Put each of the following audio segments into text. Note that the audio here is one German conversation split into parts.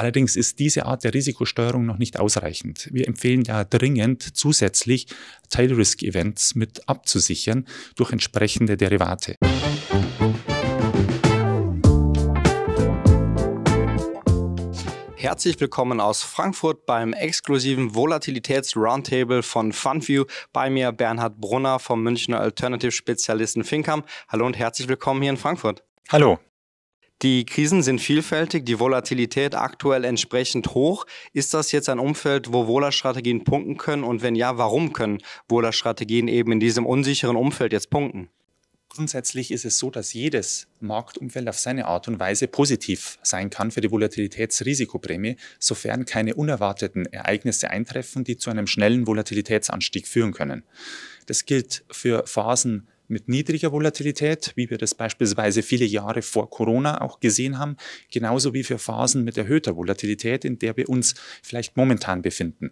Allerdings ist diese Art der Risikosteuerung noch nicht ausreichend. Wir empfehlen ja dringend zusätzlich Tail Risk Events mit abzusichern durch entsprechende Derivate. Herzlich willkommen aus Frankfurt beim exklusiven Volatilitäts-Roundtable von FunView. Bei mir Bernhard Brunner vom Münchner Alternative-Spezialisten Finkam. Hallo und herzlich willkommen hier in Frankfurt. Hallo. Die Krisen sind vielfältig, die Volatilität aktuell entsprechend hoch. Ist das jetzt ein Umfeld, wo Wohler-Strategien punkten können? Und wenn ja, warum können Wohler-Strategien eben in diesem unsicheren Umfeld jetzt punkten? Grundsätzlich ist es so, dass jedes Marktumfeld auf seine Art und Weise positiv sein kann für die Volatilitätsrisikoprämie, sofern keine unerwarteten Ereignisse eintreffen, die zu einem schnellen Volatilitätsanstieg führen können. Das gilt für Phasen mit niedriger Volatilität, wie wir das beispielsweise viele Jahre vor Corona auch gesehen haben, genauso wie für Phasen mit erhöhter Volatilität, in der wir uns vielleicht momentan befinden.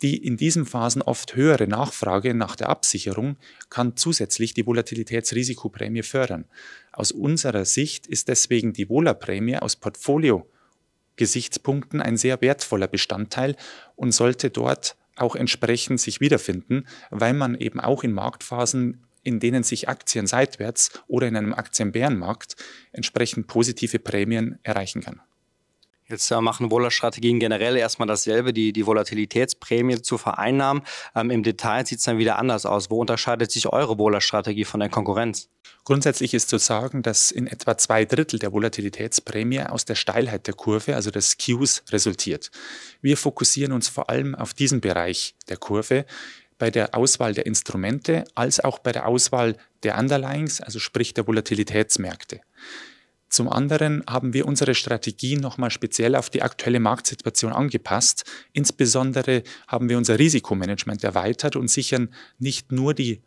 Die in diesen Phasen oft höhere Nachfrage nach der Absicherung kann zusätzlich die Volatilitätsrisikoprämie fördern. Aus unserer Sicht ist deswegen die Volaprämie aus Portfolio-Gesichtspunkten ein sehr wertvoller Bestandteil und sollte dort auch entsprechend sich wiederfinden, weil man eben auch in Marktphasen in denen sich Aktien seitwärts oder in einem Aktienbärenmarkt entsprechend positive Prämien erreichen kann. Jetzt äh, machen Wohler-Strategien generell erstmal dasselbe, die, die Volatilitätsprämie zu vereinnahmen. Ähm, Im Detail sieht es dann wieder anders aus. Wo unterscheidet sich eure Wohler-Strategie von der Konkurrenz? Grundsätzlich ist zu sagen, dass in etwa zwei Drittel der Volatilitätsprämie aus der Steilheit der Kurve, also des Qs, resultiert. Wir fokussieren uns vor allem auf diesen Bereich der Kurve, bei der Auswahl der Instrumente als auch bei der Auswahl der Underlyings, also sprich der Volatilitätsmärkte. Zum anderen haben wir unsere Strategie nochmal speziell auf die aktuelle Marktsituation angepasst. Insbesondere haben wir unser Risikomanagement erweitert und sichern nicht nur die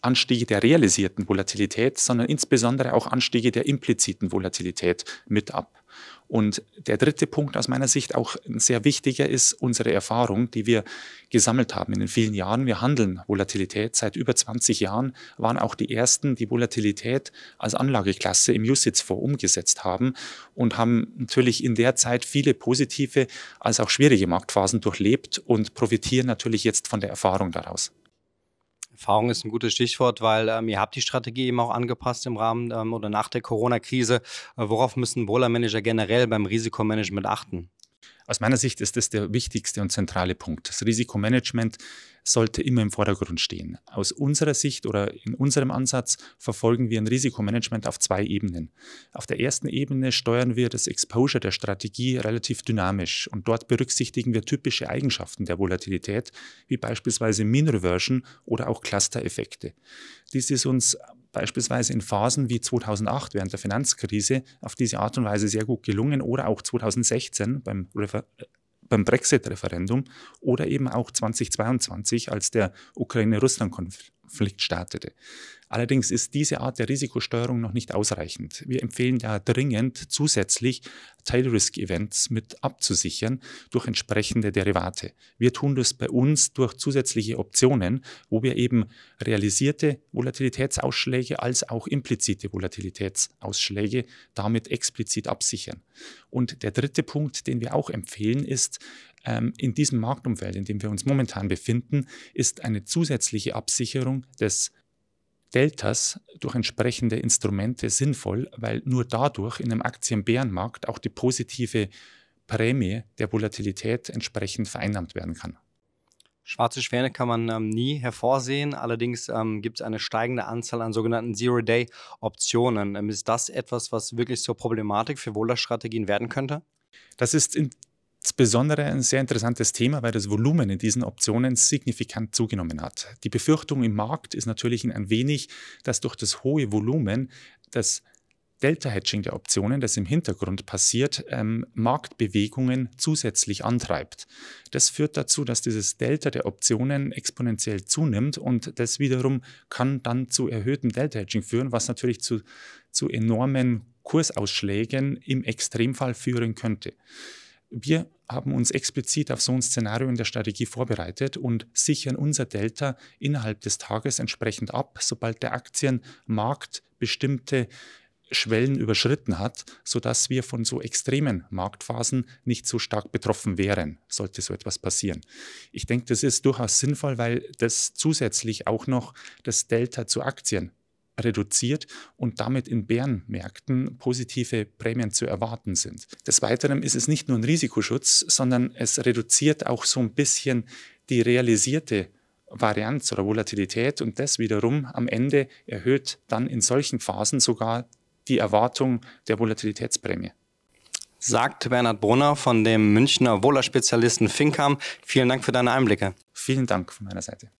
Anstiege der realisierten Volatilität, sondern insbesondere auch Anstiege der impliziten Volatilität mit ab. Und der dritte Punkt aus meiner Sicht auch ein sehr wichtiger ist unsere Erfahrung, die wir gesammelt haben in den vielen Jahren. Wir handeln Volatilität. Seit über 20 Jahren waren auch die ersten, die Volatilität als Anlageklasse im usits fonds umgesetzt haben und haben natürlich in der Zeit viele positive als auch schwierige Marktphasen durchlebt und profitieren natürlich jetzt von der Erfahrung daraus. Erfahrung ist ein gutes Stichwort, weil ähm, ihr habt die Strategie eben auch angepasst im Rahmen ähm, oder nach der Corona-Krise. Äh, worauf müssen Bowler-Manager generell beim Risikomanagement achten? Aus meiner Sicht ist das der wichtigste und zentrale Punkt. Das Risikomanagement sollte immer im Vordergrund stehen. Aus unserer Sicht oder in unserem Ansatz verfolgen wir ein Risikomanagement auf zwei Ebenen. Auf der ersten Ebene steuern wir das Exposure der Strategie relativ dynamisch und dort berücksichtigen wir typische Eigenschaften der Volatilität, wie beispielsweise Mean Reversion oder auch Cluster-Effekte. Dies ist uns beispielsweise in Phasen wie 2008 während der Finanzkrise auf diese Art und Weise sehr gut gelungen oder auch 2016 beim, beim Brexit-Referendum oder eben auch 2022, als der Ukraine-Russland-Konflikt Pflicht startete. Allerdings ist diese Art der Risikosteuerung noch nicht ausreichend. Wir empfehlen ja dringend zusätzlich Tail Risk Events mit abzusichern durch entsprechende Derivate. Wir tun das bei uns durch zusätzliche Optionen, wo wir eben realisierte Volatilitätsausschläge als auch implizite Volatilitätsausschläge damit explizit absichern. Und der dritte Punkt, den wir auch empfehlen, ist, ähm, in diesem Marktumfeld, in dem wir uns momentan befinden, ist eine zusätzliche Absicherung des Deltas durch entsprechende Instrumente sinnvoll, weil nur dadurch in einem Aktienbärenmarkt auch die positive Prämie der Volatilität entsprechend vereinnahmt werden kann. Schwarze Schwäne kann man ähm, nie hervorsehen, allerdings ähm, gibt es eine steigende Anzahl an sogenannten Zero-Day-Optionen. Ähm, ist das etwas, was wirklich zur Problematik für Wohlerstrategien werden könnte? Das ist in Insbesondere ein sehr interessantes Thema, weil das Volumen in diesen Optionen signifikant zugenommen hat. Die Befürchtung im Markt ist natürlich ein wenig, dass durch das hohe Volumen das Delta-Hedging der Optionen, das im Hintergrund passiert, ähm, Marktbewegungen zusätzlich antreibt. Das führt dazu, dass dieses Delta der Optionen exponentiell zunimmt und das wiederum kann dann zu erhöhtem Delta-Hedging führen, was natürlich zu, zu enormen Kursausschlägen im Extremfall führen könnte. Wir haben uns explizit auf so ein Szenario in der Strategie vorbereitet und sichern unser Delta innerhalb des Tages entsprechend ab, sobald der Aktienmarkt bestimmte Schwellen überschritten hat, sodass wir von so extremen Marktphasen nicht so stark betroffen wären, sollte so etwas passieren. Ich denke, das ist durchaus sinnvoll, weil das zusätzlich auch noch das Delta zu Aktien reduziert und damit in Bärenmärkten positive Prämien zu erwarten sind. Des Weiteren ist es nicht nur ein Risikoschutz, sondern es reduziert auch so ein bisschen die realisierte Varianz oder Volatilität und das wiederum am Ende erhöht dann in solchen Phasen sogar die Erwartung der Volatilitätsprämie. Sagt Bernhard Brunner von dem Münchner Wohler-Spezialisten Finkam. Vielen Dank für deine Einblicke. Vielen Dank von meiner Seite.